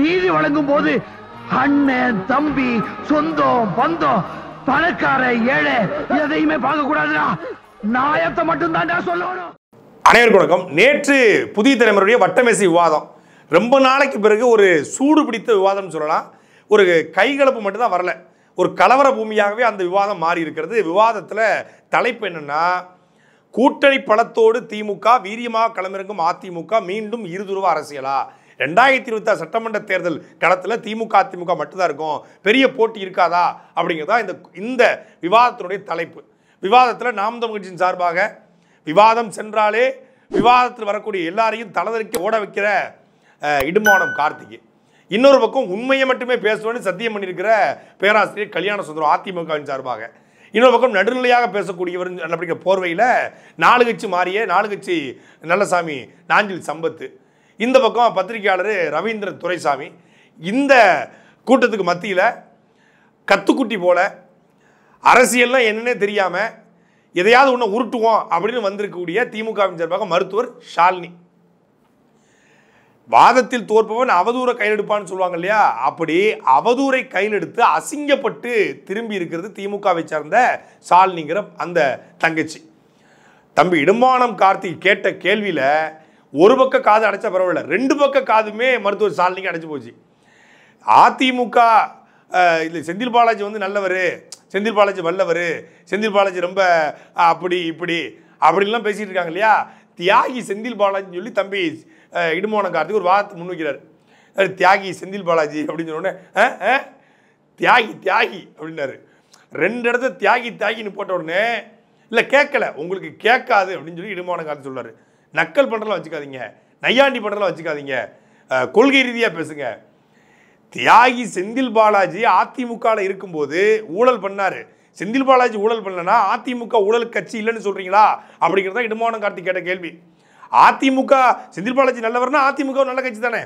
நீதி வழங்கும் போது அண்ணன் தம்பி சொந்தம் பந்தம் பணக்கார ஏழை எதையுமே பார்க்க கூடாதுடா நாயத்தை மட்டும்தான்டா சொல்லணும் அனைவருக்கும் வணக்கம் நேற்று புதிய தலைமுறையுடைய வட்டமேசி விவாதம் ரொம்ப நாளைக்கு பிறகு ஒரு சூடு பிடித்த விவாதம்னு சொல்லலாம் ஒரு கைகலப்பு மட்டும்தான் வரல ஒரு கலவர பூமியாகவே அந்த விவாதம் மாறி இருக்கிறது விவாதத்தில் தலைப்பு என்னென்னா கூட்டணி பலத்தோடு திமுக வீரியமாக களமிறங்கும் அதிமுக மீண்டும் இருதுருவ அரசியலா ரெண்டாயிரத்தி இருபத்தாறு சட்டமன்ற தேர்தல் களத்தில் திமுக அதிமுக மட்டும்தான் இருக்கும் பெரிய போட்டி இருக்காதா அப்படிங்கிறதா இந்த இந்த விவாதத்தினுடைய தலைப்பு விவாதத்தில் நாம் தமிழ்ச்சியின் சார்பாக விவாதம் சென்றாலே விவாதத்தில் வரக்கூடிய எல்லாரையும் தளதறிக்க ஓட வைக்கிற இடுமானம் கார்த்திகை இன்னொரு பக்கம் உண்மையை மட்டுமே பேசுவேன்னு சத்தியம் பண்ணியிருக்கிற பேராசிரியர் கல்யாண சுந்தரம் அதிமுகவின் சார்பாக இன்னொரு பக்கம் நடுநிலையாக பேசக்கூடியவர் அப்படிங்கிற போர்வையில் நாலு கட்சி மாறிய நாலு கட்சி நல்லசாமி நாஞ்சில் சம்பத்து இந்த பக்கம் பத்திரிகையாளர் ரவீந்திரன் துரைசாமி இந்த கூட்டத்துக்கு மத்தியில் கத்துக்குட்டி போல அரசியல்லாம் என்னன்னே தெரியாமல் எதையாவது ஒன்று உருட்டுவோம் அப்படின்னு வந்திருக்கக்கூடிய திமுகவின் சார்பாக மருத்துவர் ஷாலினி வாதத்தில் தோற்பவன் அவதூரை கையெடுப்பான்னு சொல்லுவாங்க இல்லையா அப்படி அவதூரை கையிலெடுத்து அசிங்கப்பட்டு திரும்பி இருக்கிறது திமுகவை சார்ந்த ஷாலினிங்கிற அந்த தங்கச்சி தம்பி இடுமானம் கார்த்திக் கேட்ட கேள்வியில் ஒரு பக்கம் காது அடைச்சா பரவாயில்ல ரெண்டு பக்கம் காதுமே மருத்துவர் சாலனைக்கு அடைச்சி போச்சு அதிமுக இல்லை செந்தில் பாலாஜி வந்து நல்லவர் செந்தில் பாலாஜி வல்லவர் செந்தில் பாலாஜி ரொம்ப அப்படி இப்படி அப்படின்லாம் பேசிகிட்டு இருக்காங்க இல்லையா தியாகி செந்தில் பாலாஜின்னு சொல்லி தம்பி இடுமான காரத்துக்கு ஒரு வார்த்தை முன்வைக்கிறார் தியாகி செந்தில் பாலாஜி அப்படின்னு சொன்னோடனே தியாகி தியாகி அப்படின்னாரு ரெண்டு இடத்த தியாகி தியாகின்னு போட்ட உடனே இல்லை கேட்கல உங்களுக்கு கேட்காது அப்படின்னு சொல்லி இடுமான கார்த்தி நக்கல் பண்ணுறலாம் வச்சுக்காதீங்க நையாண்டி பண்ணுறலாம் வச்சுக்காதீங்க கொள்கை ரீதியாக பேசுங்க தியாகி செந்தில் பாலாஜி அதிமுகவில் இருக்கும்போது ஊழல் பண்ணார் செந்தில் பாலாஜி ஊழல் பண்ணலன்னா அதிமுக ஊழல் கட்சி இல்லைன்னு சொல்கிறீங்களா அப்படிங்கிறது தான் இடமானம் கார்த்தி கேட்ட கேள்வி அதிமுக செந்தில் பாலாஜி நல்லவர்னா அதிமுக நல்ல கட்சி தானே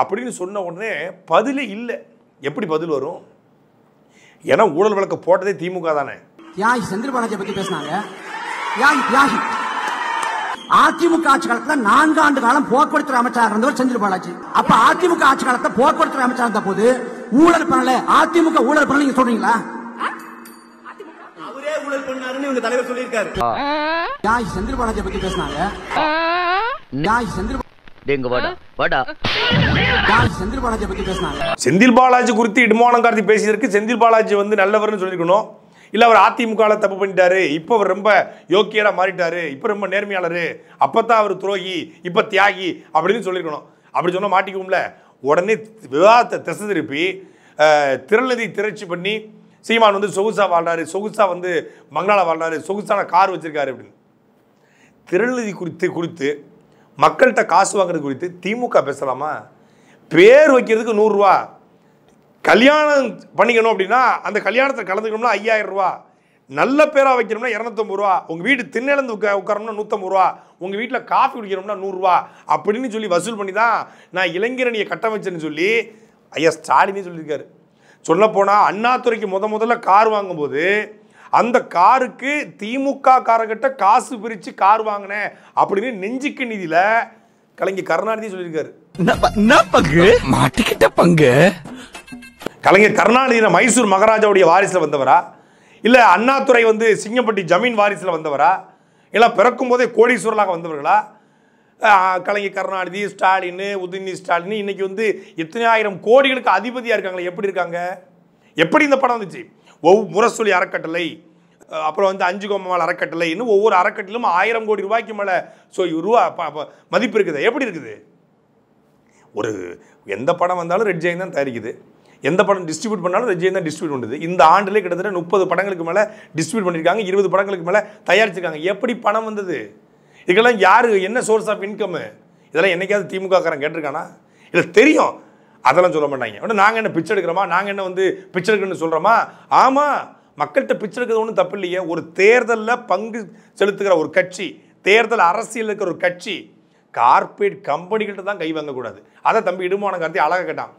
அப்படின்னு சொன்ன உடனே பதிலே இல்லை எப்படி பதில் வரும் ஏன்னா ஊழல் வழக்கு போட்டதே திமுக தானே தியாகி செந்தில் பாலாஜியை பற்றி பேசினாங்க தியாகி தியாகி அதிமுக ஆட்சி காலத்துல நான்கு ஆண்டு காலம் போக்குவரத்து அமைச்சராக இருந்தவர் செந்தில் பாலாஜி அப்ப அதிமுக ஆட்சி காலத்துல போக்குவரத்து அமைச்சர் இருந்த போது ஊழல் பண்ணல அதிமுக ஊழல் பண்ணல நீங்க சொல்றீங்களா அவரே ஊழல் பண்ணாருன்னு இவங்க தலைவர் சொல்லியிருக்காரு செந்தில் பாலாஜி பத்தி பேசினாங்க செந்தில் பாலாஜி குறித்து இடுமானம் கார்த்தி பேசியதற்கு செந்தில் பாலாஜி வந்து நல்லவர்னு சொல்லிருக்கணும் இல்லை அவர் அதிமுகவில் தப்பு பண்ணிட்டாரு இப்போ அவர் ரொம்ப யோக்கியராக மாறிட்டாரு இப்போ ரொம்ப நேர்மையாளர் அப்போ தான் அவர் துரோகி இப்போ தியாகி அப்படின்னு சொல்லியிருக்கணும் அப்படி சொன்னால் மாட்டிக்கும்ல உடனே விவாதத்தை திசை திருப்பி திரளதி திரைச்சி பண்ணி சீமான் வந்து சொகுசாக வாழ்றாரு சொகுசாக வந்து மங்களால வாழ்றாரு சொகுசான கார் வச்சுருக்காரு அப்படின்னு திரளதி குறித்து குறித்து மக்கள்கிட்ட காசு வாங்குறது குறித்து திமுக பேசலாமா பேர் வைக்கிறதுக்கு நூறுரூவா கல்யாணம் பண்ணிக்கணும் அப்படின்னா அந்த கல்யாணத்தில் கலந்துக்கணும்னா ஐயாயிரம் ரூபா நல்ல பேராக வைக்கணும்னா இரநூத்தம்பது ரூபா உங்கள் வீடு திண்ணிலந்து உட்கா உட்காரணும்னா நூற்றம்பது ரூபா உங்கள் வீட்டில் காஃபி குடிக்கணும்னா நூறுரூவா அப்படின்னு சொல்லி வசூல் பண்ணி தான் நான் இளைஞரணியை கட்டமைச்சேன்னு சொல்லி ஐயா ஸ்டாலினே சொல்லியிருக்காரு சொல்லப்போனால் அண்ணாத்துறைக்கு முத முதல்ல கார் வாங்கும்போது அந்த காருக்கு திமுக காரங்கிட்ட காசு பிரித்து கார் வாங்கினேன் அப்படின்னு நெஞ்சுக்கு நிதியில் கலைஞர் கருணாநிதி சொல்லியிருக்காரு மாட்டிக்கிட்ட பங்கு கலைஞர் கருணாநிதி மைசூர் மகாராஜாவுடைய வாரிசில் வந்தவரா இல்லை அண்ணாதுரை வந்து சிங்கப்பட்டி ஜமீன் வாரிசில் வந்தவரா இல்லை பிறக்கும் போதே கோடீஸ்வரலாக வந்தவர்களா கலைஞர் கருணாநிதி ஸ்டாலின் உதயநிதி ஸ்டாலின் இன்னைக்கு வந்து எத்தனை ஆயிரம் கோடிகளுக்கு அதிபதியாக இருக்காங்களே எப்படி இருக்காங்க எப்படி இந்த படம் வந்துச்சு ஒவ் முரசொலி அறக்கட்டளை அப்புறம் வந்து அஞ்சு கோமால் அறக்கட்டளை இன்னும் ஒவ்வொரு அறக்கட்டிலும் ஆயிரம் கோடி ரூபாய்க்கு மேலே ஸோ ரூபா மதிப்பு இருக்குது எப்படி இருக்குது ஒரு எந்த படம் வந்தாலும் ரெட் ஜெயின் தான் தயாரிக்குது எந்த படம் டிஸ்ட்ரிபியூட் பண்ணாலும் விஜய் தான் டிஸ்ட்ரிபியூட் பண்ணுது இந்த ஆண்டிலே கிட்டத்தட்ட முப்பது படங்களுக்கு மேலே டிஸ்ட்ரிபியூட் பண்ணியிருக்காங்க இருபது படங்களுக்கு மேலே தயாரிச்சிருக்காங்க எப்படி பணம் வந்தது இதுக்கெல்லாம் யார் என்ன சோர்ஸ் ஆஃப் இன்கம்மு இதெல்லாம் என்றைக்காவது காரன் கேட்டிருக்கானா இல்லை தெரியும் அதெல்லாம் சொல்ல மாட்டாங்க ஆனால் நாங்கள் என்ன பிச்சை எடுக்கிறோமா நாங்கள் என்ன வந்து பிச்சை எடுக்கணும்னு சொல்கிறோமா ஆமாம் மக்கள்கிட்ட பிச்சை எடுக்கிறது ஒன்றும் தப்பு இல்லையே ஒரு தேர்தலில் பங்கு செலுத்துகிற ஒரு கட்சி தேர்தல் அரசியல் இருக்கிற ஒரு கட்சி கார்பரேட் கம்பெனிகள்கிட்ட தான் கை வாங்கக்கூடாது அதை தம்பி இடுமான கருத்தை அழகாக கேட்டான்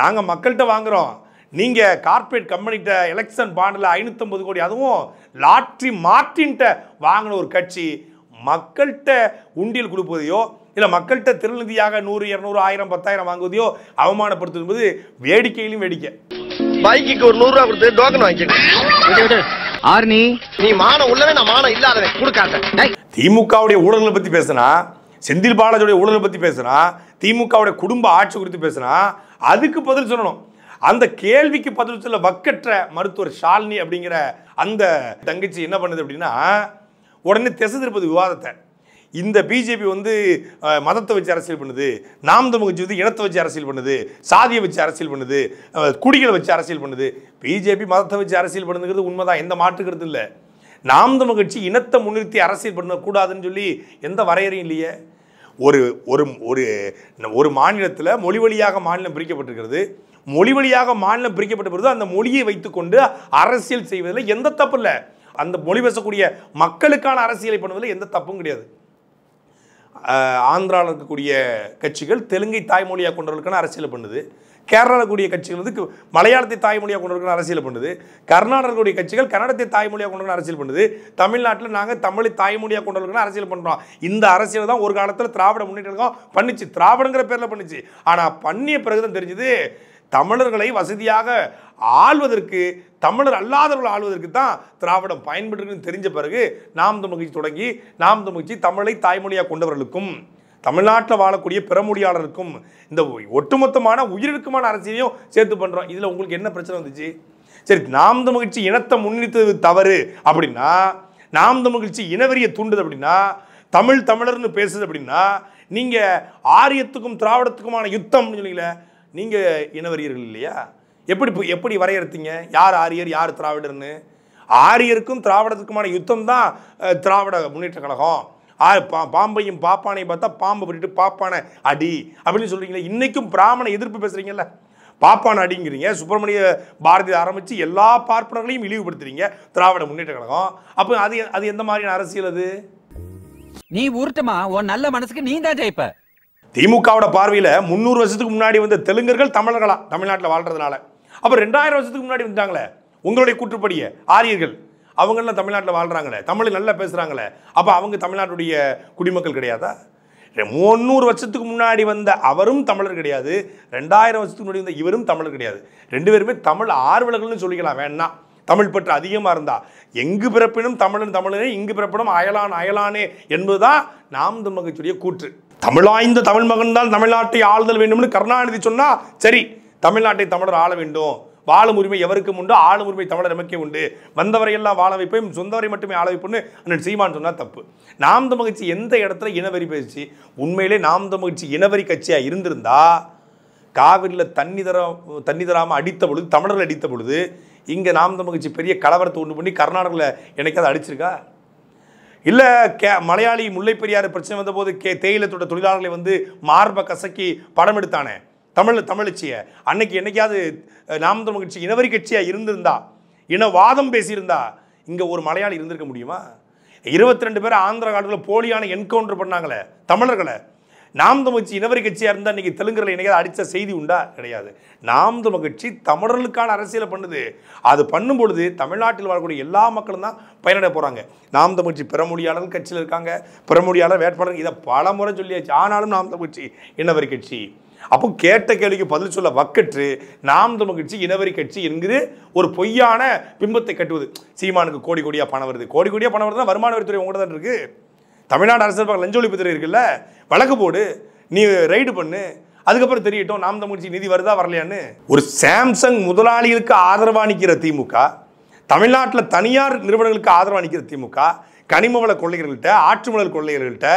நாங்கள் மக்கள்கிட்ட வாங்குகிறோம் நீங்கள் கார்ப்பரேட் கம்பெனிகிட்ட எலெக்ஷன் பாண்டில் ஐநூற்றம்பது கோடி அதுவும் லாட்ரி மார்டின்ட்ட வாங்கின ஒரு கட்சி மக்கள்கிட்ட உண்டியல் கொடுப்பதையோ இல்லை மக்கள்கிட்ட திருநிதியாக நூறு இரநூறு ஆயிரம் பத்தாயிரம் வாங்குவதையோ அவமானப்படுத்துவது வேடிக்கையிலும் வேடிக்கை பைக்கு ஒரு நூறுரூவா கொடுத்து டோக்கன் வாங்கிக்கணும் ஆர்னி நீ மானம் உள்ளவே நான் மானம் இல்லாதவன் கொடுக்காத திமுகவுடைய ஊழலை பற்றி பேசுனா செந்தில் பாலாஜியுடைய ஊழலை பற்றி பேசுனா திமுகவுடைய குடும்ப ஆட்சி குறித்து பேசுனா அதுக்கு பதில் சொல்லணும் அந்த கேள்விக்கு பதில் சொல்ல வக்கற்ற மருத்துவர் ஷாலினி அப்படிங்கிற அந்த தங்கச்சி என்ன பண்ணுது அப்படின்னா உடனே திசை திருப்பது விவாதத்தை இந்த பிஜேபி வந்து மதத்தை வச்சு அரசியல் பண்ணுது நாம் தமிழ் வந்து இனத்தை வச்சு அரசியல் பண்ணுது சாதியை வச்சு அரசியல் பண்ணுது குடிகளை வச்சு அரசியல் பண்ணுது பிஜேபி மதத்தை வச்சு அரசியல் பண்ணுங்கிறது உண்மைதான் எந்த மாற்றுக்கிறது இல்லை நாம் தமிழ் கட்சி இனத்தை முன்னிறுத்தி அரசியல் பண்ணக்கூடாதுன்னு சொல்லி எந்த வரையறையும் இல்லையே ஒரு ஒரு ஒரு ஒரு மாநிலத்தில் மொழி வழியாக மாநிலம் பிரிக்கப்பட்டிருக்கிறது மொழி வழியாக மாநிலம் பிரிக்கப்பட்ட பிறகு அந்த மொழியை வைத்துக்கொண்டு அரசியல் செய்வதில் எந்த தப்பு இல்லை அந்த மொழி பேசக்கூடிய மக்களுக்கான அரசியலை பண்ணுவதில் எந்த தப்பும் கிடையாது ஆந்திராவில் இருக்கக்கூடிய கட்சிகள் தெலுங்கை தாய்மொழியாக கொண்டவர்களுக்கான அரசியலை பண்ணுது கேரளாவில் கூடிய கட்சிகள் வந்து மலையாளத்தை தாய்மொழியாக கொண்டு வரணும் அரசியல் பண்ணுது கர்நாடகக்கூடிய கூடிய கட்சிகள் கன்னடத்தை தாய்மொழியாக கொண்டு வரணும் அரசியல் பண்ணுது தமிழ்நாட்டில் நாங்கள் தமிழை தாய்மொழியாக கொண்டு வரணும் அரசியல் பண்ணுறோம் இந்த அரசியல் தான் ஒரு காலத்தில் திராவிட முன்னேற்றம் பண்ணிச்சு திராவிடங்கிற பேரில் பண்ணிச்சு ஆனால் பண்ணிய பிறகு தான் தெரிஞ்சது தமிழர்களை வசதியாக ஆள்வதற்கு தமிழர் அல்லாதவர்கள் ஆள்வதற்கு தான் திராவிடம் பயன்படுதுன்னு தெரிஞ்ச பிறகு நாம் தமிழ்ச்சி தொடங்கி நாம் தமிழ்ச்சி தமிழை தாய்மொழியாக கொண்டவர்களுக்கும் தமிழ்நாட்டில் வாழக்கூடிய பிறமொழியாளருக்கும் இந்த ஒட்டுமொத்தமான உயிருக்குமான அரசியலையும் சேர்த்து பண்ணுறோம் இதில் உங்களுக்கு என்ன பிரச்சனை வந்துச்சு சரி நாம் மகிழ்ச்சி இனத்தை முன்னிறுத்தது தவறு அப்படின்னா நாம் மகிழ்ச்சி இனவெறியை தூண்டுது அப்படின்னா தமிழ் தமிழர்னு பேசுது அப்படின்னா நீங்கள் ஆரியத்துக்கும் திராவிடத்துக்குமான யுத்தம் சொன்னீங்களே நீங்கள் இனவெறியர்கள் இல்லையா எப்படி எப்படி வரையறுத்தீங்க யார் ஆரியர் யார் திராவிடர்னு ஆரியருக்கும் திராவிடத்துக்குமான யுத்தம் தான் திராவிட முன்னேற்ற கழகம் ஆ பா பாம்பையும் பாப்பானையும் பார்த்தா பாம்பு பண்ணிட்டு பாப்பானை அடி அப்படின்னு சொல்கிறீங்களே இன்றைக்கும் பிராமண எதிர்ப்பு பேசுகிறீங்கல்ல பாப்பான அடிங்கிறீங்க சுப்பிரமணிய பாரதி ஆரம்பித்து எல்லா பார்ப்பனர்களையும் இழிவுபடுத்துறீங்க திராவிட முன்னேற்ற கழகம் அப்போ அது அது எந்த மாதிரியான அரசியல் அது நீ ஊர்த்தமா உன் நல்ல மனசுக்கு நீ தான் ஜெயிப்ப திமுகவோட பார்வையில் முந்நூறு வருஷத்துக்கு முன்னாடி வந்த தெலுங்கர்கள் தமிழர்களா தமிழ்நாட்டில் வாழ்றதுனால அப்போ ரெண்டாயிரம் வருஷத்துக்கு முன்னாடி வந்தாங்களே உங்களுடைய கூற்றுப்படியே ஆரியர்கள் அவங்கெல்லாம் தமிழ்நாட்டில் வாழ்கிறாங்களே தமிழ் நல்லா பேசுகிறாங்களே அப்போ அவங்க தமிழ்நாட்டுடைய குடிமக்கள் கிடையாதா முந்நூறு வருஷத்துக்கு முன்னாடி வந்த அவரும் தமிழர் கிடையாது ரெண்டாயிரம் வருஷத்துக்கு முன்னாடி வந்த இவரும் தமிழர் கிடையாது ரெண்டு பேருமே தமிழ் ஆர்வலர்கள்னு சொல்லிக்கலாம் வேணா தமிழ் பற்று அதிகமாக இருந்தால் எங்கு பிறப்பினும் தமிழன் தமிழனே இங்கு பிறப்பினும் அயலான் அயலானே என்பதுதான் நாம் தம்மகச்சுடைய கூற்று தமிழாய்ந்த தமிழ் மகன் தான் தமிழ்நாட்டை ஆளுதல் வேண்டும்னு கருணாநிதி சொன்னால் சரி தமிழ்நாட்டை தமிழர் ஆள வேண்டும் வாழும் உரிமை எவருக்கும் உண்டு ஆளும் உரிமை தமிழர் நமக்கே உண்டு வந்தவரையெல்லாம் வாழ வைப்பையும் சொந்தவரை மட்டுமே ஆள வைப்புன்னு அண்ணன் சீமான் சொன்னால் தப்பு நாம் தமிழ்ச்சி எந்த இடத்துல இனவரி பேசிச்சு உண்மையிலே நாம் தமிழ்ச்சி இனவரி கட்சியாக இருந்திருந்தா காவிரியில் தண்ணி தர தண்ணி தராமல் அடித்த பொழுது தமிழர்கள் அடித்த பொழுது இங்கே நாம் தமிழ்ச்சி பெரிய கலவரத்தை ஒன்று பண்ணி கர்நாடகில் என்னைக்காவது அடிச்சிருக்கா இல்லை கே மலையாளி முல்லைப்பெரியார் பிரச்சனை வந்தபோது கே தேயிலத்தோட தொழிலாளர்களை வந்து மார்பை கசக்கி படம் எடுத்தானே தமிழ் தமிழச்சியை அன்னைக்கு என்னைக்காவது நாம் தமிழ் கட்சி இனவரி கட்சியாக இருந்திருந்தா இனவாதம் பேசியிருந்தா இங்கே ஒரு மலையாளி இருந்திருக்க முடியுமா இருபத்தி ரெண்டு பேர் ஆந்திர காட்டில் போலியான என்கவுண்டர் பண்ணாங்களே தமிழர்களை நாம் தமிழ்ச்சி இனவரி கட்சியாக இருந்தால் இன்றைக்கி தெலுங்குகளை இணையாக அடித்த செய்தி உண்டா கிடையாது நாம் தமிழ் கட்சி தமிழர்களுக்கான அரசியலை பண்ணுது அது பண்ணும் பொழுது தமிழ்நாட்டில் வாழக்கூடிய எல்லா மக்களும் தான் பயனடைய போகிறாங்க நாம் தமிழ்ச்சி பிறமொழியாளர் கட்சியில் இருக்காங்க பிறமொழியாளர் வேட்பாளர் இதை பல முறை சொல்லியாச்சு ஆனாலும் நாம் தமிழ்ச்சி இனவரி கட்சி அப்போ கேட்ட கேள்விக்கு பதில் சொல்ல வக்கற்று நாம் தமிழ் கட்சி இனவரி கட்சி என்கிறது ஒரு பொய்யான பிம்பத்தை கட்டுவது சீமானுக்கு கோடி கோடியாக பணம் வருது கோடி கோடியாக பணம் வருதுன்னா வருமான வரித்துறை உங்கள்கிட்ட தான் இருக்குது தமிழ்நாடு அரசு பார்க்க லஞ்ச ஒழிப்புத்துறை இருக்குல்ல வழக்கு போடு நீ ரைடு பண்ணு அதுக்கப்புறம் தெரியட்டும் நாம் தமிழ்ச்சி நிதி வருதா வரலையான்னு ஒரு சாம்சங் முதலாளிகளுக்கு ஆதரவாக நிற்கிற திமுக தமிழ்நாட்டில் தனியார் நிறுவனங்களுக்கு ஆதரவாக நிற்கிற திமுக கனிம வள கொள்ளைகள்கிட்ட ஆற்று மணல் கொள்ளைகள்கிட்ட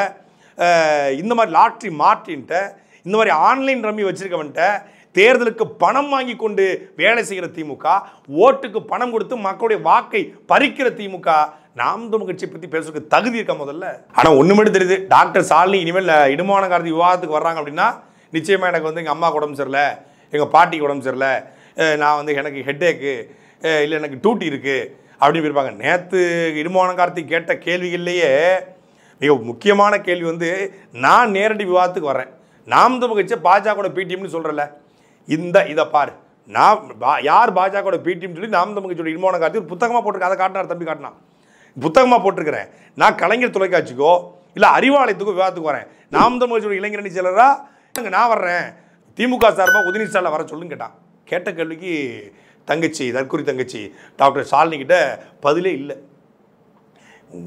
இந்த மாதிரி லாட்ரி மாற்றின்ட்ட இந்த மாதிரி ஆன்லைன் ரம்மி வச்சுருக்கவன்ட்ட தேர்தலுக்கு பணம் வாங்கி கொண்டு வேலை செய்கிற திமுக ஓட்டுக்கு பணம் கொடுத்து மக்களுடைய வாக்கை பறிக்கிற திமுக நாம் தமிழ் கட்சியை பற்றி பேசுறதுக்கு தகுதி இருக்க முதல்ல ஆனால் ஒன்று மட்டும் தெரியுது டாக்டர் சாலினி இனிமேல் இடுமான காரத்து விவாதத்துக்கு வர்றாங்க அப்படின்னா நிச்சயமாக எனக்கு வந்து எங்கள் அம்மா உடம்பு சரியில்லை எங்கள் பாட்டிக்கு உடம்பு சரியில்லை நான் வந்து எனக்கு ஹெட்டேக்கு இல்லை எனக்கு டூட்டி இருக்குது அப்படின்னு இருப்பாங்க நேற்று இடுமான காரத்தை கேட்ட கேள்விகள்லேயே மிக முக்கியமான கேள்வி வந்து நான் நேரடி விவாதத்துக்கு வரேன் நாம் தமிழ் கட்சியை பாஜகவோட பிடிஎம்னு சொல்றல இந்த இதை பாரு நான் யார் பாஜகவோட பிடிஎம்னு சொல்லி நாம் தமிழ் கட்சியோட இடுமான காரத்தி ஒரு புத்தகமாக போட்டிருக்கேன் அதை காட்டினார் தம்பி காட்டினான் புத்தகமாக போட்டிருக்கிறேன் நான் கலைஞர் தொலைக்காட்சிக்கோ இல்லை அறிவாலயத்துக்கோ விவாதத்துக்கு வரேன் நாம் தமிழ் இளைஞரணி செயலரா நான் வர்றேன் திமுக சார்பாக உதயநிதி வர சொல்லுன்னு கேட்டான் கேட்ட கேள்விக்கு தங்கச்சி தற்கொலை தங்கச்சி டாக்டர் ஷாலினிக்கிட்ட பதிலே இல்லை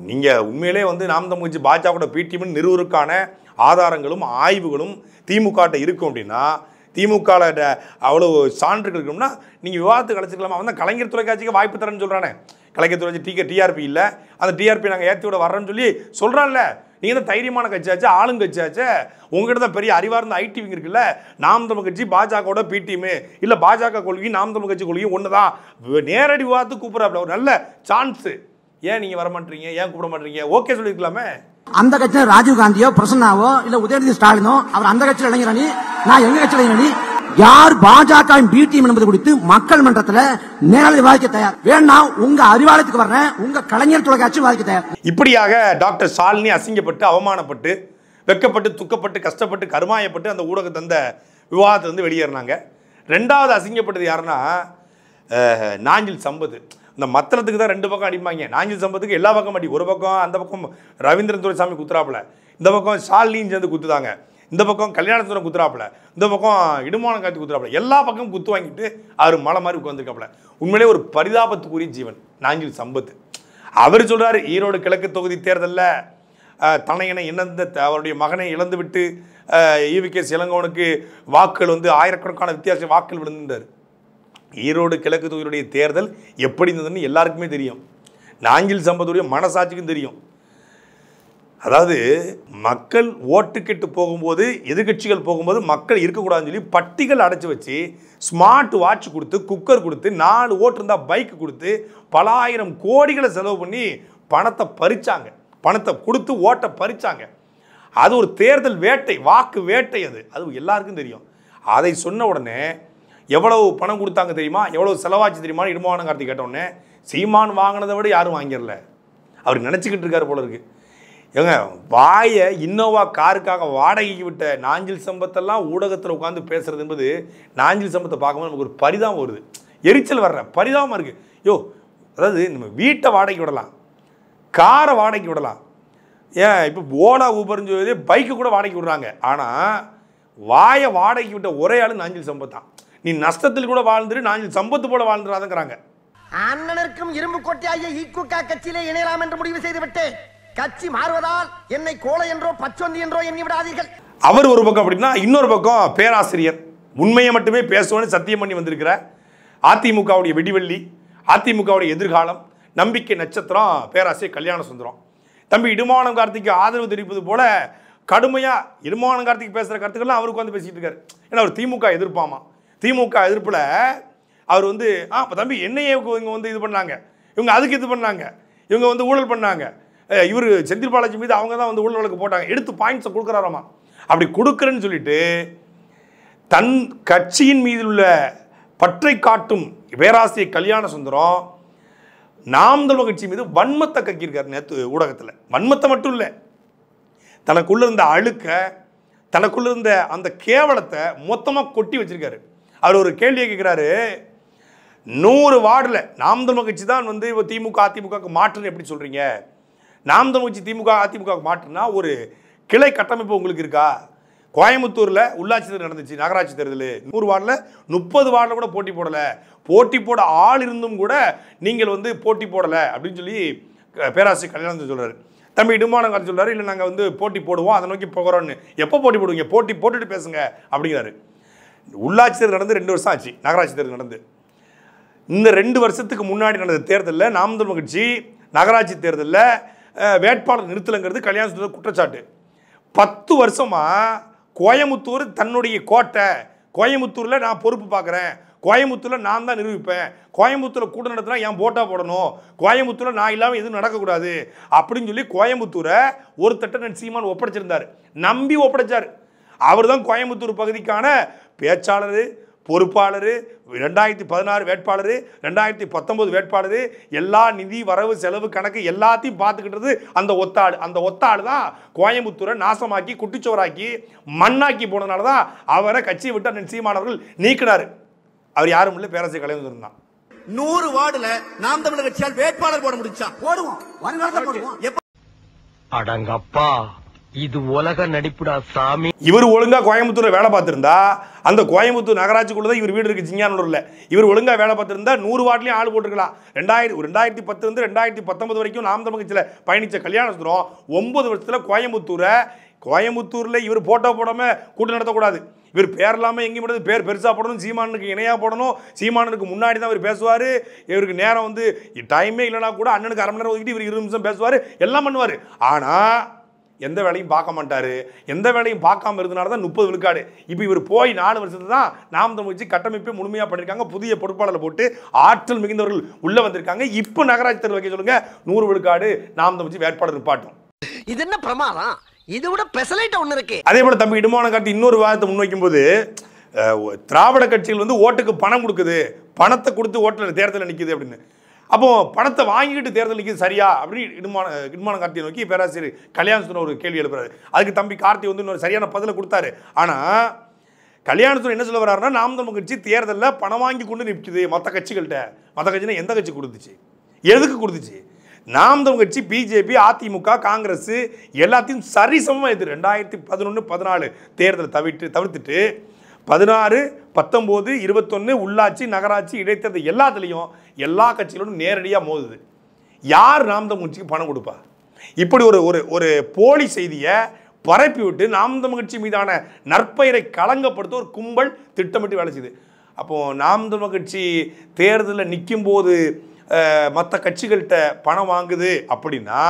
நீங்கள் உண்மையிலே வந்து நாம் தமிழ்ச்சி பாஜகவோட பிடிஎம் நிறுவருக்கான ஆதாரங்களும் ஆய்வுகளும் திமுகட்ட இருக்கும் அப்படின்னா திமுகவில் அவ்வளோ சான்றுகள் இருக்கணும்னா நீங்கள் விவாதத்துக்கு அழைச்சிக்கலாமா வந்து கலைஞர் தொலைக்காட்சிக்கு வாய்ப்பு தரேன்னு சொல்கிறானே கலைக்கத்துறை வச்சு டிக்க டிஆர்பி இல்லை அந்த டிஆர்பி நாங்கள் ஏற்றி விட வர்றோம்னு சொல்லி சொல்கிறான்ல நீங்கள் தான் தைரியமான கட்சியாச்சு கட்சியாச்சு உங்ககிட்ட தான் பெரிய அறிவார்ந்த ஐடிவிங்க இருக்குல்ல நாம் தமிழ் கட்சி பாஜகவோட பிடிஎம் இல்லை பாஜக கொள்கை நாம் தமிழ் கட்சி கொள்கை ஒன்று தான் நேரடி விவாதத்து கூப்பிட்றாப்புல ஒரு நல்ல சான்ஸு ஏன் நீங்கள் வர மாட்டீங்க ஏன் கூப்பிட மாட்டீங்க ஓகே சொல்லியிருக்கலாமே அந்த கட்சியில் ராஜீவ் காந்தியோ பிரசன்னாவோ இல்லை உதயநிதி ஸ்டாலினோ அவர் அந்த கட்சியில் இளைஞரணி நான் எங்கள் கட்சியில் இளைஞரணி யார் பாஜக டிடிஎம் என்பது குறித்து மக்கள் மன்றத்தில் நேரில் விவாதிக்க தயார் வேணா உங்க அறிவாலயத்துக்கு வர்றேன் உங்க கலைஞர் தொலைக்காட்சி விவாதிக்க தயார் இப்படியாக டாக்டர் ஷாலினி அசிங்கப்பட்டு அவமானப்பட்டு வெக்கப்பட்டு துக்கப்பட்டு கஷ்டப்பட்டு கருமாயப்பட்டு அந்த ஊடக தந்த வந்து வெளியேறினாங்க ரெண்டாவது அசிங்கப்பட்டது யாருன்னா நாஞ்சில் சம்பது இந்த மத்திரத்துக்கு தான் ரெண்டு பக்கம் அடிப்பாங்க நாஞ்சில் சம்பத்துக்கு எல்லா பக்கம் அடி ஒரு பக்கம் அந்த பக்கம் ரவீந்திரன் துரைசாமி குத்துறாப்புல இந்த பக்கம் ஷாலினியும் சேர்ந்து குத்துதாங்க இந்த பக்கம் கல்யாணத்துறை குத்துறாப்புல இந்த பக்கம் இடுமான காட்சி குத்துறாப்புல எல்லா பக்கமும் குத்து வாங்கிட்டு அவர் மலை மாதிரி உட்காந்துருக்காப்புல உண்மையிலே ஒரு பரிதாபத்துக்குரிய ஜீவன் நாஞ்சில் சம்பத்து அவர் சொல்கிறார் ஈரோடு கிழக்கு தொகுதி தேர்தலில் தனையனை இணைந்த அவருடைய மகனை இழந்துவிட்டு ஈவிகே சிலங்கோனுக்கு வாக்குகள் வந்து ஆயிரக்கணக்கான வித்தியாச வாக்குகள் விழுந்தார் ஈரோடு கிழக்கு தொகுதியுடைய தேர்தல் எப்படி இருந்ததுன்னு எல்லாருக்குமே தெரியும் நாஞ்சில் சம்பத்துடைய மனசாட்சிக்கும் தெரியும் அதாவது மக்கள் ஓட்டுக்கிட்டு போகும்போது எதிர்கட்சிகள் போகும்போது மக்கள் இருக்கக்கூடாதுன்னு சொல்லி பட்டிகள் அடைச்சி வச்சு ஸ்மார்ட் வாட்ச் கொடுத்து குக்கர் கொடுத்து நாலு ஓட்டு பைக் கொடுத்து பல ஆயிரம் கோடிகளை செலவு பண்ணி பணத்தை பறித்தாங்க பணத்தை கொடுத்து ஓட்டை பறித்தாங்க அது ஒரு தேர்தல் வேட்டை வாக்கு வேட்டை அது அது எல்லாருக்கும் தெரியும் அதை சொன்ன உடனே எவ்வளவு பணம் கொடுத்தாங்க தெரியுமா எவ்வளவு செலவாச்சு தெரியுமா இடுமானம் கார்த்தி கேட்டோடனே சீமான் வாங்கினதை விட யாரும் வாங்கிடல அவர் நினச்சிக்கிட்டு இருக்காரு போல இருக்குது ஏங்க வாயை இன்னோவா காருக்காக வாடகைக்கு விட்ட நாஞ்சில் சம்பத்தெல்லாம் ஊடகத்தில் உட்காந்து பேசுறது என்பது நாஞ்சில் சம்பத்தை பார்க்கும்போது நமக்கு ஒரு பரிதாபம் வருது எரிச்சல் வர்ற பரிதாபமாக இருக்குது யோ அதாவது நம்ம வீட்டை வாடகைக்கு விடலாம் காரை வாடகைக்கு விடலாம் ஏன் இப்போ ஓலா ஊபர்னு சொல்லி பைக்கு கூட வாடகைக்கு விடுறாங்க ஆனால் வாயை வாடகைக்கு விட்ட ஒரே ஆள் நாஞ்சில் சம்பத் தான் நீ நஷ்டத்தில் கூட வாழ்ந்துரு நாஞ்சில் சம்பத்து போல வாழ்ந்துடாதங்கிறாங்க அண்ணனுக்கும் இரும்பு கோட்டையாகிய ஈக்குக்கா கட்சியிலே இணையலாம் என்று முடிவு செய்து விட்டேன் கட்சி மாறுவதால் என்னை கோலை என்றோ பச்சொந்தி என்றோ எண்ணி விடாதீர்கள் அவர் ஒரு பக்கம் அப்படின்னா இன்னொரு பக்கம் பேராசிரியர் உண்மையை மட்டுமே பேசுவோன்னு சத்தியம் பண்ணி வந்திருக்கிற அதிமுகவுடைய வெடிவெள்ளி அதிமுகவுடைய எதிர்காலம் நம்பிக்கை நட்சத்திரம் பேராசிரியர் கல்யாண சுந்தரம் தம்பி இடுமானம் கார்த்திக்கு ஆதரவு தெரிவிப்பது போல கடுமையாக இடுமானம் கார்த்திக்கு பேசுகிற கருத்துக்கள்லாம் அவருக்கு வந்து பேசிகிட்டு இருக்காரு ஏன்னா அவர் திமுக எதிர்ப்பாமா திமுக எதிர்ப்பில் அவர் வந்து ஆ தம்பி என்னையே இவங்க வந்து இது பண்ணாங்க இவங்க அதுக்கு இது பண்ணாங்க இவங்க வந்து ஊழல் பண்ணாங்க இவர் செந்தில் பாலாஜி மீது அவங்க தான் வந்து ஊழல் வழக்கு போட்டாங்க எடுத்து பாயிண்ட்ஸை கொடுக்குறாராமா அப்படி கொடுக்குறேன்னு சொல்லிட்டு தன் கட்சியின் மீது உள்ள பற்றை காட்டும் பேராசிரியர் கல்யாண சுந்தரம் நாம் தமிழ் கட்சி மீது வன்மத்தை கக்கியிருக்கார் நேற்று ஊடகத்தில் வன்மத்தை மட்டும் இல்லை தனக்குள்ளே இருந்த அழுக்க தனக்குள்ளே இருந்த அந்த கேவலத்தை மொத்தமாக கொட்டி வச்சிருக்காரு அவர் ஒரு கேள்வியை கேட்குறாரு நூறு வார்டில் நாம் தமிழ் கட்சி தான் வந்து இப்போ திமுக அதிமுக மாற்றுன்னு எப்படி சொல்கிறீங்க நாம் தமிழ்ச்சி திமுக அதிமுக மாற்றுனா ஒரு கிளை கட்டமைப்பு உங்களுக்கு இருக்கா கோயம்புத்தூரில் உள்ளாட்சி தேர்தல் நடந்துச்சு நகராட்சி தேர்தல் நூறு வார்டில் முப்பது வார்டில் கூட போட்டி போடலை போட்டி போட ஆள் இருந்தும் கூட நீங்கள் வந்து போட்டி போடலை அப்படின்னு சொல்லி பேராசிரியர் கல்யாணம் சொல்கிறார் தம்பி இடுமானங்கார் சொல்கிறார் இல்லை நாங்கள் வந்து போட்டி போடுவோம் அதை நோக்கி போகிறோன்னு எப்போ போட்டி போடுவீங்க போட்டி போட்டுட்டு பேசுங்க அப்படிங்கிறாரு உள்ளாட்சி தேர்தல் நடந்து ரெண்டு வருஷம் ஆச்சு நகராட்சி தேர்தல் நடந்து இந்த ரெண்டு வருஷத்துக்கு முன்னாடி நடந்த தேர்தலில் நாம் தமிழ் கட்சி நகராட்சி தேர்தலில் வேட்பாளர் நிறுத்தலைங்கிறது கல்யாண சுந்தர் குற்றச்சாட்டு பத்து வருஷமாக கோயமுத்தூர் தன்னுடைய கோட்டை கோயமுத்தூரில் நான் பொறுப்பு பார்க்குறேன் கோயமுத்தூரில் நான் தான் நிரூபிப்பேன் கோயம்புத்தூரில் கூட்டம் நடத்தினா என் போட்டா போடணும் கோயம்புத்தூரில் நான் இல்லாமல் எதுவும் நடக்கக்கூடாது அப்படின்னு சொல்லி கோயம்புத்தூரை ஒரு தட்ட சீமான் ஒப்படைச்சிருந்தார் நம்பி ஒப்படைச்சார் அவர் தான் கோயம்புத்தூர் பகுதிக்கான பேச்சாளர் பொறுப்பாளர் ரெண்டாயிரத்தி பதினாறு வேட்பாளர் ரெண்டாயிரத்தி பத்தொம்போது வேட்பாளர் எல்லா நிதி வரவு செலவு கணக்கு எல்லாத்தையும் பார்த்துக்கிட்டது அந்த ஒத்தாள் அந்த ஒத்தாள் தான் கோயம்புத்தூரை நாசமாக்கி குட்டிச்சோராக்கி மண்ணாக்கி போனதுனால தான் அவரை கட்சியை விட்டு அண்ணன் சீமானவர்கள் நீக்கினார் அவர் யாரும் இல்லை பேரரசு கலைஞர் தான் நூறு வார்டுல நாம் தமிழர் கட்சியால் வேட்பாளர் போட முடிச்சா போடுவோம் போடுவோம் அடங்கப்பா இது உலக நடிப்புடா சாமி இவர் ஒழுங்கா கோயம்புத்தூர்ல வேலை பார்த்திருந்தா அந்த கோயம்புத்தூர் நகராட்சிக்குள்ளதான் தான் இவர் வீடு இருக்கு சிங்கானூர்ல இவர் ஒழுங்கா வேலை பார்த்திருந்தா நூறு வாட்லயும் ஆள் போட்டுருக்கலாம் ரெண்டாயிரத்தி ரெண்டாயிரத்தி பத்துல இருந்து ரெண்டாயிரத்தி பத்தொன்பது வரைக்கும் நாம் தமிழ்ச்சியில பயணிச்ச கல்யாண சுந்தரம் ஒன்பது வருஷத்துல கோயம்புத்தூரை கோயம்புத்தூரில் இவர் போட்டோ போடாமல் கூட்டம் நடத்தக்கூடாது இவர் பேர் இல்லாமல் எங்கேயும் போடுறது பேர் பெருசாக போடணும் சீமானுக்கு இணையாக போடணும் சீமானுக்கு முன்னாடி தான் இவர் பேசுவார் இவருக்கு நேரம் வந்து டைமே இல்லைனா கூட அண்ணனுக்கு அரை மணி நேரம் ஒதுக்கிட்டு இவர் இரு நிமிஷம் பேசுவார் எல்லாம் பண்ணுவார் ஆனால் எந்த வேலையும் பார்க்க மாட்டார் எந்த வேலையும் பார்க்காம இருந்தனால தான் முப்பது விழுக்காடு இப்போ இவர் போய் நாலு வருஷத்து தான் நாம் தமிழ்ச்சி கட்டமைப்பை முழுமையாக பண்ணியிருக்காங்க புதிய பொறுப்பாளர் போட்டு ஆற்றல் மிகுந்தவர்கள் உள்ளே வந்திருக்காங்க இப்போ நகராட்சி தேர்தல் வைக்க சொல்லுங்கள் நூறு விழுக்காடு நாம் தமிழ்ச்சி வேட்பாளர் நிப்பாட்டும் இது என்ன பிரமாதம் இது விட பெசலைட் ஒன்று இருக்கு அதே போல் தம்பி இடுமான காட்டி இன்னொரு வாதத்தை முன்வைக்கும் போது திராவிட கட்சிகள் வந்து ஓட்டுக்கு பணம் கொடுக்குது பணத்தை கொடுத்து ஓட்டில் தேர்தலில் நிற்கிது அப்படின்னு அப்போது பணத்தை வாங்கிக்கிட்டு தேர்தல் நிற்கிது சரியா அப்படின்னு இடுமான இடுமான கார்த்தியை நோக்கி பேராசிரியர் கல்யாணத்துடன் ஒரு கேள்வி எழுப்புறாரு அதுக்கு தம்பி கார்த்தி வந்து இன்னொரு சரியான பதிலை கொடுத்தாரு ஆனால் கல்யாணத்தில் என்ன சொல்ல வர்றாருன்னா நாம் தமிழ் கட்சி தேர்தலில் பணம் வாங்கி கொண்டு நிற்குது மற்ற கட்சிகள்கிட்ட மற்ற கட்சினா எந்த கட்சி கொடுத்துச்சு எதுக்கு கொடுத்துச்சு நாம் தமிழ் கட்சி பிஜேபி அதிமுக காங்கிரஸ் எல்லாத்தையும் சரிசமமாக இது ரெண்டாயிரத்தி பதினொன்று பதினாலு தேர்தலை தவிட்டு தவிர்த்துட்டு பதினாறு பத்தொம்போது இருபத்தொன்று உள்ளாட்சி நகராட்சி இடைத்தது எல்லாத்துலேயும் எல்லா கட்சிகளோடும் நேரடியாக மோதுது யார் ராம்தம் பணம் கொடுப்பா இப்படி ஒரு ஒரு ஒரு போலி செய்தியை பரப்பிவிட்டு நாம்தம் கட்சி மீதான நற்பெயரை களங்கப்படுத்த ஒரு கும்பல் திட்டமிட்டு வேலை செய்யுது அப்போது நாம்தம கட்சி தேர்தலில் நிற்கும்போது மற்ற கட்சிகள்கிட்ட பணம் வாங்குது அப்படின்னா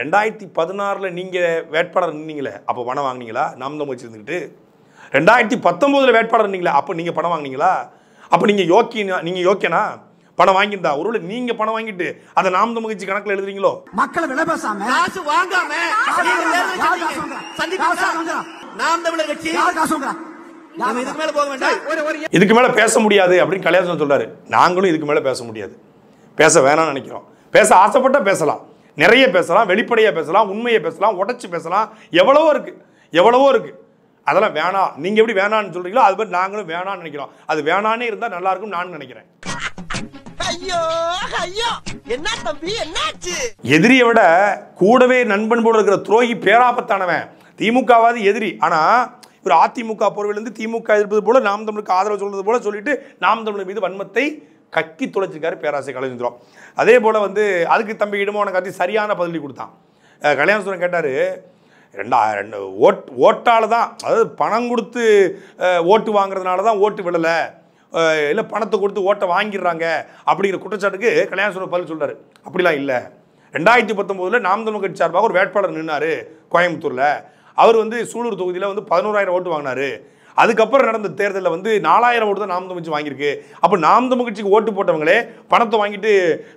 ரெண்டாயிரத்தி பதினாறில் நீங்கள் வேட்பாளர் நின்னீங்களே அப்போ பணம் வாங்கினீங்களா நாம்தம் கட்சி இருந்துக்கிட்டு ரெண்டாயிரத்தி பத்தொம்போதில் வேட்பாளர் இருந்தீங்களா அப்போ நீங்கள் பணம் வாங்கினீங்களா அப்போ நீங்கள் யோக்கியா நீங்கள் யோக்கியனா பணம் வாங்கியிருந்தா ஒருவேளை நீங்க பணம் வாங்கிட்டு அதை நாம் மகிழ்ச்சி கணக்கில் எழுதுறீங்களோ மக்களை விலை பேசாம காசு வாங்காம நாம் தமிழர் கட்சி இதுக்கு மேல போக வேண்டாம் இதுக்கு மேல பேச முடியாது அப்படின்னு கல்யாணம் சொல்றாரு நாங்களும் இதுக்கு மேல பேச முடியாது பேச வேணாம்னு நினைக்கிறோம் பேச ஆசைப்பட்டா பேசலாம் நிறைய பேசலாம் வெளிப்படையாக பேசலாம் உண்மையை பேசலாம் உடச்சி பேசலாம் எவ்வளவோ இருக்குது எவ்வளவோ இருக்குது அதெல்லாம் வேணாம் நீங்கள் எப்படி வேணாம்னு சொல்கிறீங்களோ அது மாதிரி நாங்களும் வேணான்னு நினைக்கிறோம் அது வேணானே இருந்தால் இருக்கும் நான் நினைக்கிறேன் எதிரியை விட கூடவே நண்பன் போல இருக்கிற துரோகி பேராபத்தானவன் திமுகவாது எதிரி ஆனால் ஒரு அதிமுக போர்விலிருந்து திமுக எதிர்ப்பது போல நாம் தமிழுக்கு ஆதரவு சொல்றது போல சொல்லிட்டு நாம் தமிழர் மீது வன்மத்தை கக்கி துளைச்சிருக்காரு பேராசை கலைஞரும் அதே போல் வந்து அதுக்கு தம்பி இடமோ உனக்கு சரியான பதிலடி கொடுத்தான் கல்யாணசுரன் கேட்டார் ரெண்டா ரெண்டு ஓட் ஓட்டால் தான் அதாவது பணம் கொடுத்து ஓட்டு வாங்குறதுனால தான் ஓட்டு விடலை இல்லை பணத்தை கொடுத்து ஓட்டை வாங்கிடுறாங்க அப்படிங்கிற குற்றச்சாட்டுக்கு கல்யாணசுர பதில் சொல்கிறார் அப்படிலாம் இல்லை ரெண்டாயிரத்தி பத்தொம்போதில் நாம் தமிழ் கட்சி சார்பாக ஒரு வேட்பாளர் நின்னார் கோயம்புத்தூரில் அவர் வந்து சூலூர் தொகுதியில் வந்து பதினோராயிரம் ஓட்டு வாங்கினார் அதுக்கப்புறம் நடந்த தேர்தலில் வந்து நாலாயிரம் ஓட்டு தான் நாம் தமிழ்ச்சி வாங்கியிருக்கு அப்போ நாம் தமிழ்ச்சிக்கு ஓட்டு போட்டவங்களே பணத்தை வாங்கிட்டு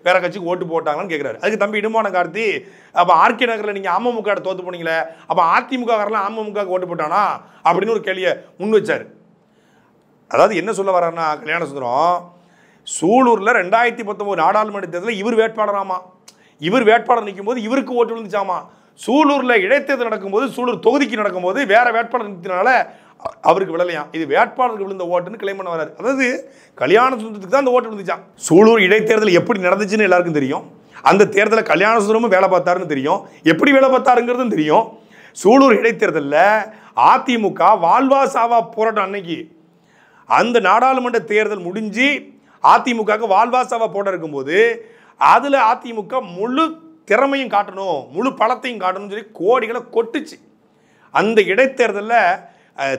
வேற கட்சிக்கு ஓட்டு போட்டாங்களான்னு கேட்குறாரு அதுக்கு தம்பி இடுமான கார்த்தி அப்போ ஆர்கே நகரில் நீங்கள் அமமுக தோத்து போனீங்களே அப்போ அதிமுக வரலாம் அமமுக ஓட்டு போட்டானா அப்படின்னு ஒரு கேள்வியை முன் வச்சார் அதாவது என்ன சொல்ல வர்றாருன்னா கல்யாண சுந்தரம் சூலூரில் ரெண்டாயிரத்தி பத்தொம்போது நாடாளுமன்ற தேர்தலில் இவர் வேட்பாளராமா இவர் வேட்பாளர் நிற்கும் போது இவருக்கு ஓட்டு விழுந்துச்சாமா சூலூரில் இடைத்தேர்தல் நடக்கும்போது சூலூர் தொகுதிக்கு நடக்கும்போது வேற வேட்பாளர் நிறுத்தினால அவருக்கு விழலையாம் இது வேட்பாளருக்கு விழுந்த ஓட்டுன்னு கிளைம் பண்ண வராது அதாவது கல்யாண சுந்தரத்துக்கு தான் அந்த ஓட்டு விழுந்துச்சான் சூலூர் இடைத்தேர்தல் எப்படி நடந்துச்சுன்னு எல்லாருக்கும் தெரியும் அந்த தேர்தலில் கல்யாண சுந்தரமும் வேலை பார்த்தாருன்னு தெரியும் எப்படி வேலை பார்த்தாருங்கிறதும் தெரியும் சூலூர் இடைத்தேர்தலில் அதிமுக வாழ்வா சாவா போராட்டம் அன்னைக்கு அந்த நாடாளுமன்ற தேர்தல் முடிஞ்சு அதிமுக வாழ்வா சாவா போராட்டம் இருக்கும்போது அதில் அதிமுக முழு திறமையும் காட்டணும் முழு பழத்தையும் காட்டணும்னு சொல்லி கோடிகளை கொட்டுச்சு அந்த இடைத்தேர்தலில்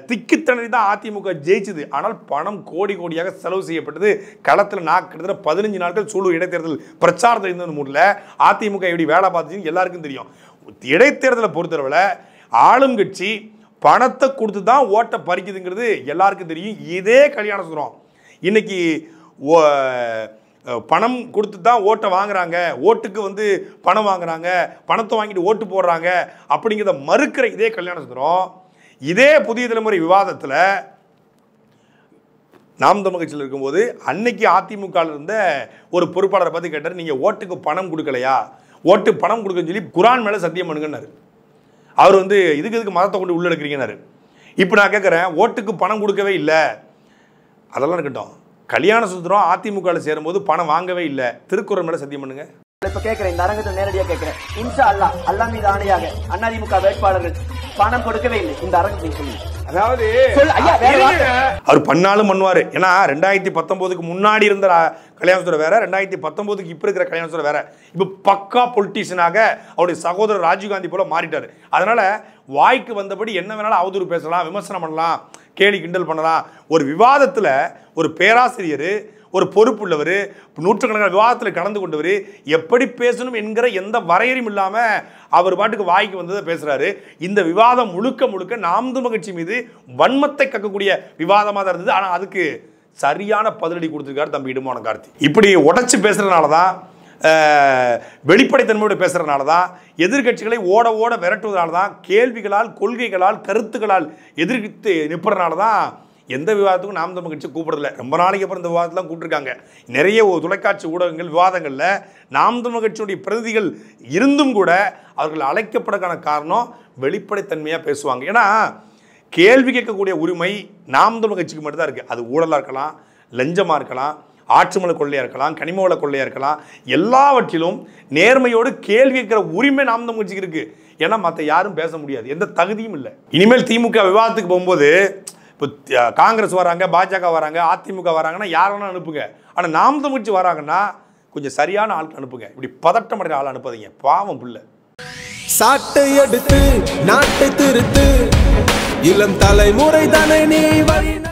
திக்குத்தனதி தான் அதிமுக ஜெயிச்சது ஆனால் பணம் கோடி கோடியாக செலவு செய்யப்பட்டது களத்தில் நான் கிட்டத்தட்ட பதினஞ்சு நாட்கள் சூழல் இடைத்தேர்தல் பிரச்சாரத்தில் இருந்த முடியல அதிமுக எப்படி வேலை பார்த்துச்சுன்னு எல்லாருக்கும் தெரியும் இடைத்தேர்தலை பொறுத்தளவில் ஆளும் கட்சி பணத்தை கொடுத்து தான் ஓட்டை பறிக்குதுங்கிறது எல்லாருக்கும் தெரியும் இதே கல்யாண சுரம் இன்னைக்கு பணம் கொடுத்து தான் ஓட்டை வாங்குறாங்க ஓட்டுக்கு வந்து பணம் வாங்குறாங்க பணத்தை வாங்கிட்டு ஓட்டு போடுறாங்க அப்படிங்கிறத மறுக்கிற இதே கல்யாண சுந்தரம் இதே புதிய தலைமுறை விவாதத்தில் நாம் தமிழ் கட்சியில் இருக்கும்போது அன்னைக்கு அதிமுகவில் இருந்த ஒரு பொறுப்பாளரை பார்த்து கேட்டார் நீங்கள் ஓட்டுக்கு பணம் கொடுக்கலையா ஓட்டு பணம் கொடுக்குன்னு சொல்லி குரான் மேலே சத்தியம் பண்ணுங்கன்னாரு அவர் வந்து இதுக்கு இதுக்கு மதத்தை கொண்டு உள்ளெடுக்கிறீங்கன்னாரு இப்போ நான் கேட்குறேன் ஓட்டுக்கு பணம் கொடுக்கவே இல்லை அதெல்லாம் இருக்கட்டும் கல்யாண சுத்திரம் அதிமுகவில் சேரும்போது பணம் வாங்கவே இல்லை திருக்குறள் மேலே சத்தியம் பண்ணுங்க இப்போ கேட்குறேன் இந்த அரங்கத்தை நேரடியாக கேட்குறேன் இன்சா அல்லா அல்லா மீது ஆணையாக அதிமுக வேட்பாளர்கள் பணம் கொடுக்கவே இல்லை இந்த அரங்கு சொல்லி அதாவது அவர் பண்ணாலும் பண்ணுவார் ஏன்னா ரெண்டாயிரத்தி பத்தொம்போதுக்கு முன்னாடி இருந்த கல்யாணத்தோட வேற ரெண்டாயிரத்தி பத்தொம்போதுக்கு இப்போ இருக்கிற கல்யாணத்தோட வேற இப்போ பக்கா பொலிட்டீஷியனாக அவருடைய சகோதரர் ராஜீவ்காந்தி போல மாறிட்டார் அதனால் வாய்க்கு வந்தபடி என்ன வேணாலும் அவதூறு பேசலாம் விமர்சனம் பண்ணலாம் கேலி கிண்டல் பண்ணலாம் ஒரு விவாதத்தில் ஒரு பேராசிரியர் ஒரு பொறுப்புள்ளவர் நூற்றுக்கணக்கான விவாதத்தில் கலந்து கொண்டவர் எப்படி பேசணும் என்கிற எந்த வரையறையும் இல்லாமல் அவர் பாட்டுக்கு வாய்க்கு வந்ததை பேசுகிறாரு இந்த விவாதம் முழுக்க முழுக்க நாம் மகிழ்ச்சி மீது வன்மத்தை கக்கக்கூடிய விவாதமாக தான் இருந்தது ஆனால் அதுக்கு சரியான பதிலடி கொடுத்துருக்காரு தம்பி இடுமான கார்த்தி இப்படி உடச்சி பேசுகிறனால தான் வெளிப்படைத்தன்மையோடு பேசுகிறனால தான் எதிர்கட்சிகளை ஓட ஓட விரட்டுவதனால தான் கேள்விகளால் கொள்கைகளால் கருத்துக்களால் எதிர்த்து நிற்பறனால தான் எந்த விவாதத்துக்கும் நாம் தமிழ் கட்சி கூப்பிடல ரொம்ப நாளைக்கு அப்புறம் இந்த விவாதத்தெலாம் கூப்பிட்டுருக்காங்க நிறைய தொலைக்காட்சி ஊடகங்கள் விவாதங்களில் நாம் தமிழ் கட்சியுடைய பிரதிகள் இருந்தும் கூட அவர்கள் அழைக்கப்படக்கான காரணம் வெளிப்படைத்தன்மையாக பேசுவாங்க ஏன்னா கேள்வி கேட்கக்கூடிய உரிமை நாம் தமிழ் கட்சிக்கு மட்டும்தான் இருக்குது அது ஊழலாக இருக்கலாம் லஞ்சமாக இருக்கலாம் ஆற்றுமலை கொள்ளையாக இருக்கலாம் கனிம வள கொள்ளையாக இருக்கலாம் எல்லாவற்றிலும் நேர்மையோடு கேள்வி கேட்குற உரிமை நாம் தமிழ் கட்சிக்கு இருக்குது ஏன்னா மற்ற யாரும் பேச முடியாது எந்த தகுதியும் இல்லை இனிமேல் திமுக விவாதத்துக்கு போகும்போது இப்போ காங்கிரஸ் வராங்க பாஜக வராங்க அதிமுக வராங்கன்னா யார் வேணால் அனுப்புங்க ஆனால் நாம் தமிழ்ச்சி வராங்கன்னா கொஞ்சம் சரியான ஆள் அனுப்புங்க இப்படி பதட்டம் அடைகிற ஆள் அனுப்பாதீங்க பாவம் பிள்ளை சாட்டை எடுத்து நாட்டை திருத்து இளம் தலைமுறை தானே நீ